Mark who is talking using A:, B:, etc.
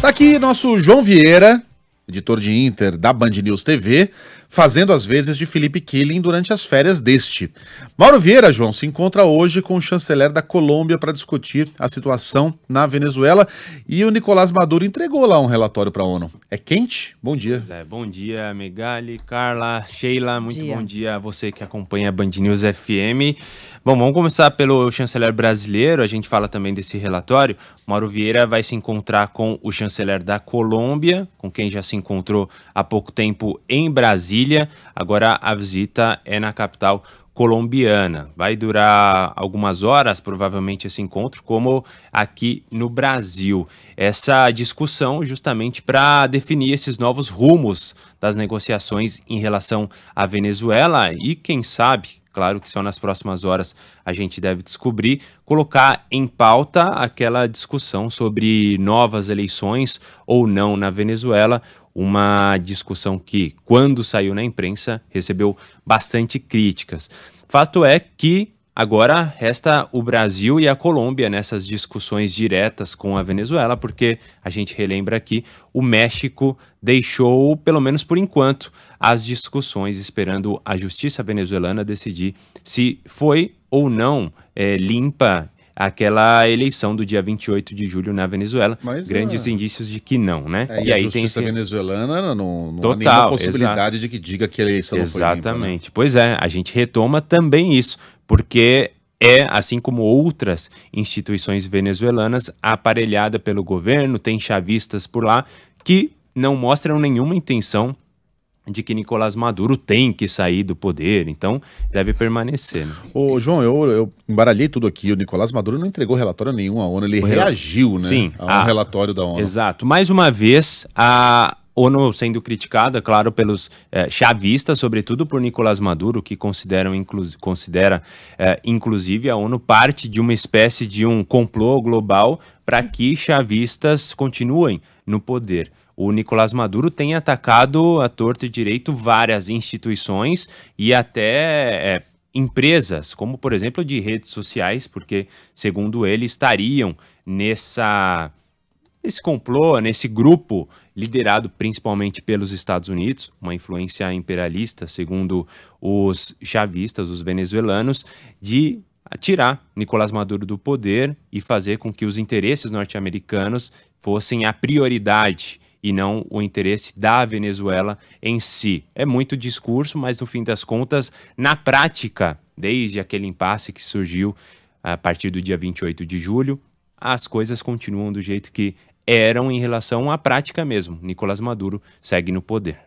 A: Tá aqui nosso João Vieira, editor de Inter da Band News TV, fazendo as vezes de Felipe Killing durante as férias deste. Mauro Vieira, João, se encontra hoje com o chanceler da Colômbia para discutir a situação na Venezuela e o Nicolás Maduro entregou lá um relatório para a ONU. É quente? Bom dia.
B: É, bom dia, Megali, Carla, Sheila, muito dia. bom dia a você que acompanha a Band News FM. Bom, vamos começar pelo chanceler brasileiro, a gente fala também desse relatório. Mauro Vieira vai se encontrar com o chanceler da Colômbia, com quem já se encontrou há pouco tempo em Brasília, agora a visita é na capital colombiana. Vai durar algumas horas, provavelmente, esse encontro, como aqui no Brasil. Essa discussão justamente para definir esses novos rumos das negociações em relação à Venezuela e, quem sabe, claro que só nas próximas horas a gente deve descobrir, colocar em pauta aquela discussão sobre novas eleições ou não na Venezuela, uma discussão que, quando saiu na imprensa, recebeu bastante críticas. Fato é que agora resta o Brasil e a Colômbia nessas discussões diretas com a Venezuela, porque a gente relembra aqui, o México deixou, pelo menos por enquanto, as discussões, esperando a justiça venezuelana decidir se foi ou não é, limpa aquela eleição do dia 28 de julho na Venezuela. Mas, Grandes é... indícios de que não, né? É, e, aí tem esse...
A: venezuelana não,
B: não Total, há nenhuma possibilidade exato. de que diga que a eleição Exatamente. não foi limpa, né? Pois é, a gente retoma também isso, porque é, assim como outras instituições venezuelanas, aparelhada pelo governo, tem chavistas por lá que não mostram nenhuma intenção de que Nicolás Maduro tem que sair do poder, então deve permanecer. Né?
A: Ô, João, eu, eu embaralhei tudo aqui. O Nicolás Maduro não entregou relatório nenhum à ONU, ele Re... reagiu né, Sim, a um a... relatório da ONU.
B: Exato. Mais uma vez, a ONU sendo criticada, claro, pelos é, chavistas, sobretudo por Nicolás Maduro, que consideram inclu considera, é, inclusive a ONU parte de uma espécie de um complô global para que chavistas continuem no poder o Nicolás Maduro tem atacado a torto e direito várias instituições e até é, empresas, como por exemplo de redes sociais, porque segundo ele estariam nessa nesse complô, nesse grupo liderado principalmente pelos Estados Unidos, uma influência imperialista, segundo os chavistas, os venezuelanos, de tirar Nicolás Maduro do poder e fazer com que os interesses norte-americanos fossem a prioridade e não o interesse da Venezuela em si. É muito discurso, mas no fim das contas, na prática, desde aquele impasse que surgiu a partir do dia 28 de julho, as coisas continuam do jeito que eram em relação à prática mesmo. Nicolás Maduro segue no poder.